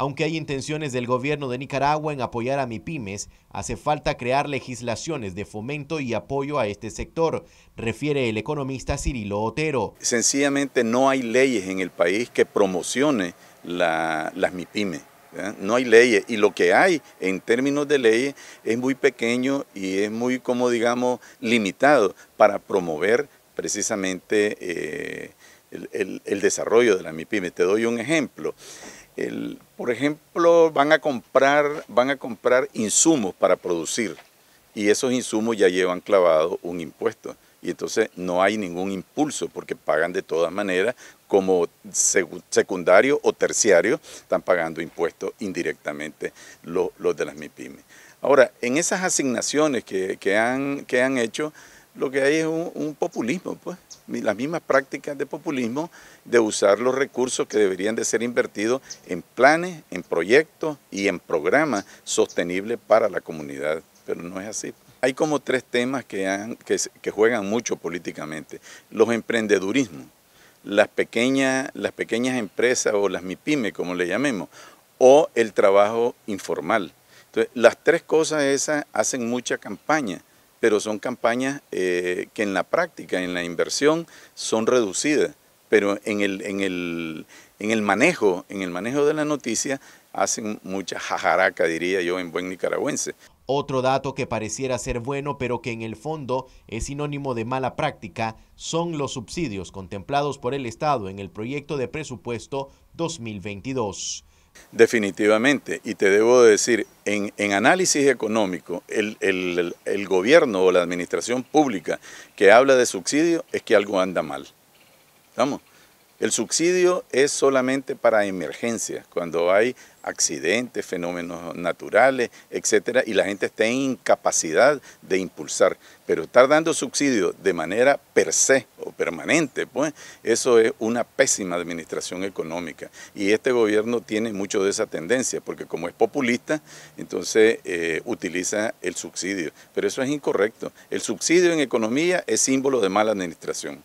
Aunque hay intenciones del gobierno de Nicaragua en apoyar a MIPIMES, hace falta crear legislaciones de fomento y apoyo a este sector, refiere el economista Cirilo Otero. Sencillamente no hay leyes en el país que promocione las MIPIMES. No hay leyes y lo que hay en términos de leyes es muy pequeño y es muy, como digamos, limitado para promover precisamente eh, el, desarrollo de las MIPIMES. Te doy un ejemplo por ejemplo, van a, comprar, van a comprar insumos para producir y esos insumos ya llevan clavado un impuesto. Y entonces no hay ningún impulso porque pagan de todas maneras como secundario o terciario, están pagando impuestos indirectamente los, de las MIPIMES. Ahora, en esas asignaciones que, que, han, que han hecho, lo que hay es un, populismo, pues, las mismas prácticas de populismo de usar los recursos que deberían de ser invertidos en planes, en proyectos y en programas sostenibles para la comunidad, pero no es así. Hay como tres temas que, que, juegan mucho políticamente. Los emprendedurismos, las pequeñas, las pequeñas empresas o las MIPIME, como le llamemos, o el trabajo informal. Entonces, las tres cosas esas hacen mucha campaña pero son campañas eh, que en la práctica, en la inversión, son reducidas, pero en el, en el, en el manejo, en el manejo de la noticia, hacen mucha jajaraca, diría yo, en buen nicaragüense. Otro dato que pareciera ser bueno, pero que en el fondo es sinónimo de mala práctica, son los subsidios contemplados por el Estado en el proyecto de presupuesto 2022. Definitivamente, y te debo decir, en, en análisis económico, el, el, el, gobierno o la administración pública que habla de subsidio es que algo anda mal. ¿Estamos? El subsidio es solamente para emergencias, cuando hay accidentes, fenómenos naturales, etcétera, y la gente está en incapacidad de impulsar. Pero estar dando subsidio de manera per se o permanente, pues, eso es una pésima administración económica. Y este gobierno tiene mucho de esa tendencia, porque como es populista, entonces eh, utiliza el subsidio. Pero eso es incorrecto. El subsidio en economía es símbolo de mala administración.